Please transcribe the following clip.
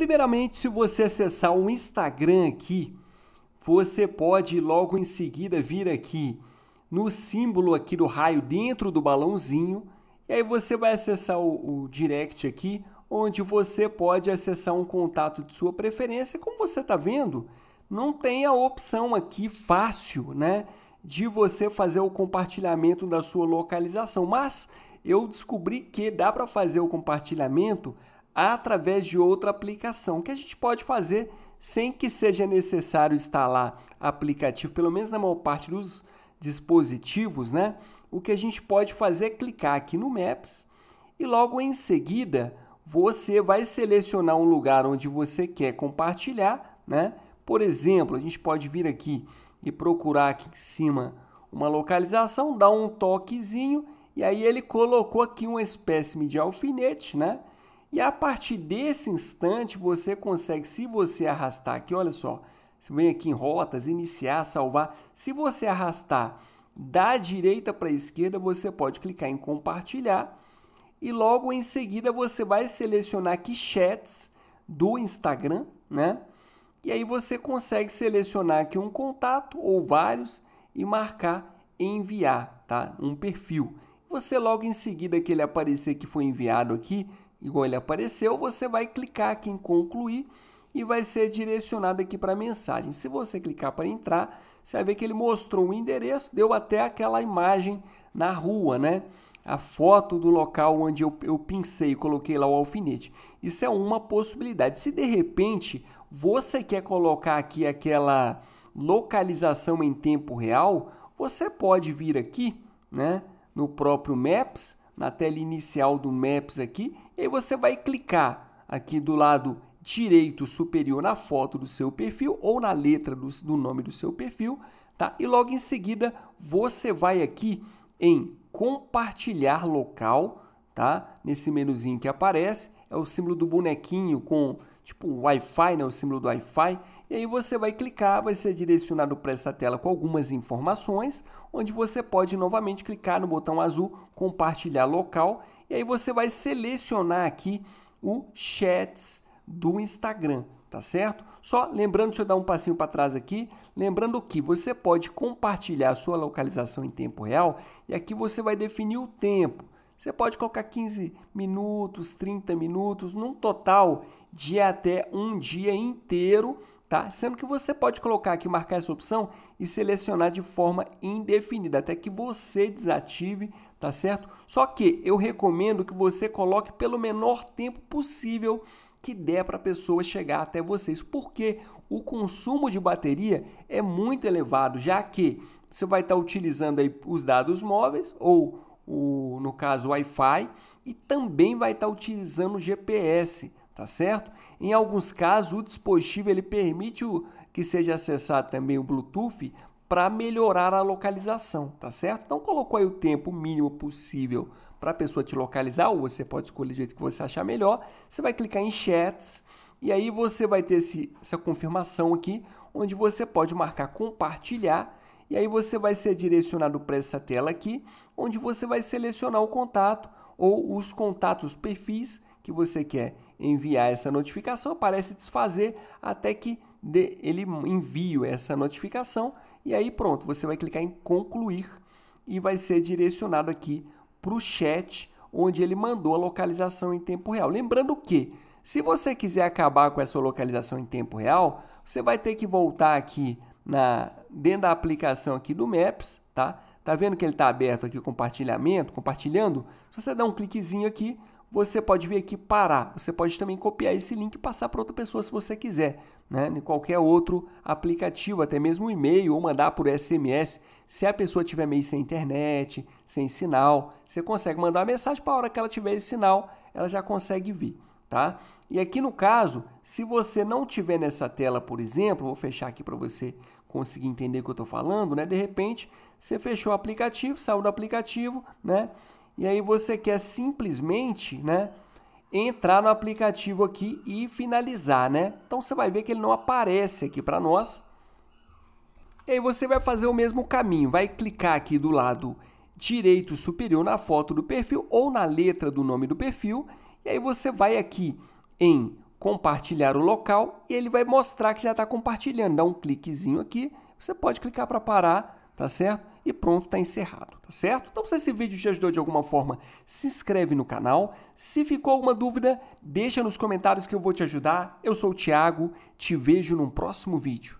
Primeiramente, se você acessar o Instagram aqui, você pode logo em seguida vir aqui no símbolo aqui do raio dentro do balãozinho, e aí você vai acessar o, o direct aqui, onde você pode acessar um contato de sua preferência. Como você está vendo, não tem a opção aqui fácil, né? De você fazer o compartilhamento da sua localização. Mas eu descobri que dá para fazer o compartilhamento através de outra aplicação, que a gente pode fazer sem que seja necessário instalar aplicativo, pelo menos na maior parte dos dispositivos, né? O que a gente pode fazer é clicar aqui no Maps e logo em seguida você vai selecionar um lugar onde você quer compartilhar, né? Por exemplo, a gente pode vir aqui e procurar aqui em cima uma localização, dar um toquezinho e aí ele colocou aqui uma espécime de alfinete, né? E a partir desse instante você consegue, se você arrastar aqui, olha só, você vem aqui em rotas, iniciar, salvar. Se você arrastar da direita para a esquerda, você pode clicar em compartilhar e logo em seguida você vai selecionar aqui chats do Instagram, né? E aí você consegue selecionar aqui um contato ou vários e marcar enviar, tá? Um perfil. Você logo em seguida que ele aparecer que foi enviado aqui, igual ele apareceu, você vai clicar aqui em concluir e vai ser direcionado aqui para a mensagem. Se você clicar para entrar, você vai ver que ele mostrou o endereço, deu até aquela imagem na rua, né? A foto do local onde eu, eu pincei, coloquei lá o alfinete. Isso é uma possibilidade. Se de repente você quer colocar aqui aquela localização em tempo real, você pode vir aqui, né? No próprio Maps, na tela inicial do Maps aqui e aí você vai clicar aqui do lado direito superior na foto do seu perfil ou na letra do, do nome do seu perfil, tá? E logo em seguida você vai aqui em compartilhar local, tá? Nesse menuzinho que aparece, é o símbolo do bonequinho com tipo Wi-Fi, né? O símbolo do Wi-Fi. E aí você vai clicar, vai ser direcionado para essa tela com algumas informações, onde você pode novamente clicar no botão azul compartilhar local e aí você vai selecionar aqui o Chats do Instagram, tá certo? Só lembrando, deixa eu dar um passinho para trás aqui, lembrando que você pode compartilhar a sua localização em tempo real e aqui você vai definir o tempo. Você pode colocar 15 minutos, 30 minutos, num total de até um dia inteiro tá? Sendo que você pode colocar aqui, marcar essa opção e selecionar de forma indefinida, até que você desative, tá certo? Só que eu recomendo que você coloque pelo menor tempo possível que der para a pessoa chegar até vocês, porque o consumo de bateria é muito elevado, já que você vai estar tá utilizando aí os dados móveis ou o, no caso Wi-Fi e também vai estar tá utilizando o GPS tá certo? Em alguns casos, o dispositivo ele permite o, que seja acessado também o Bluetooth para melhorar a localização, tá certo? Então colocou aí o tempo mínimo possível para a pessoa te localizar, ou você pode escolher do jeito que você achar melhor. Você vai clicar em chats e aí você vai ter esse, essa confirmação aqui, onde você pode marcar compartilhar e aí você vai ser direcionado para essa tela aqui, onde você vai selecionar o contato ou os contatos, os perfis que você quer enviar essa notificação, parece desfazer até que ele envie essa notificação e aí pronto, você vai clicar em concluir e vai ser direcionado aqui para o chat onde ele mandou a localização em tempo real. Lembrando que se você quiser acabar com essa localização em tempo real, você vai ter que voltar aqui na dentro da aplicação aqui do Maps, tá? Tá vendo que ele está aberto aqui o compartilhamento, compartilhando? Se você dá um cliquezinho aqui, você pode vir aqui parar. Você pode também copiar esse link e passar para outra pessoa se você quiser, né? Em qualquer outro aplicativo, até mesmo um e-mail ou mandar por SMS. Se a pessoa tiver meio sem internet, sem sinal, você consegue mandar uma mensagem para a hora que ela tiver esse sinal, ela já consegue vir, tá? E aqui no caso, se você não tiver nessa tela, por exemplo, vou fechar aqui para você conseguir entender o que eu estou falando, né? De repente, você fechou o aplicativo, saiu do aplicativo, né? E aí você quer simplesmente, né, entrar no aplicativo aqui e finalizar, né? Então você vai ver que ele não aparece aqui para nós. E aí você vai fazer o mesmo caminho, vai clicar aqui do lado direito superior na foto do perfil ou na letra do nome do perfil, e aí você vai aqui em compartilhar o local e ele vai mostrar que já está compartilhando. Dá um cliquezinho aqui, você pode clicar para parar, tá certo? e pronto, está encerrado, tá certo? Então, se esse vídeo te ajudou de alguma forma, se inscreve no canal. Se ficou alguma dúvida, deixa nos comentários que eu vou te ajudar. Eu sou o Thiago, te vejo num próximo vídeo.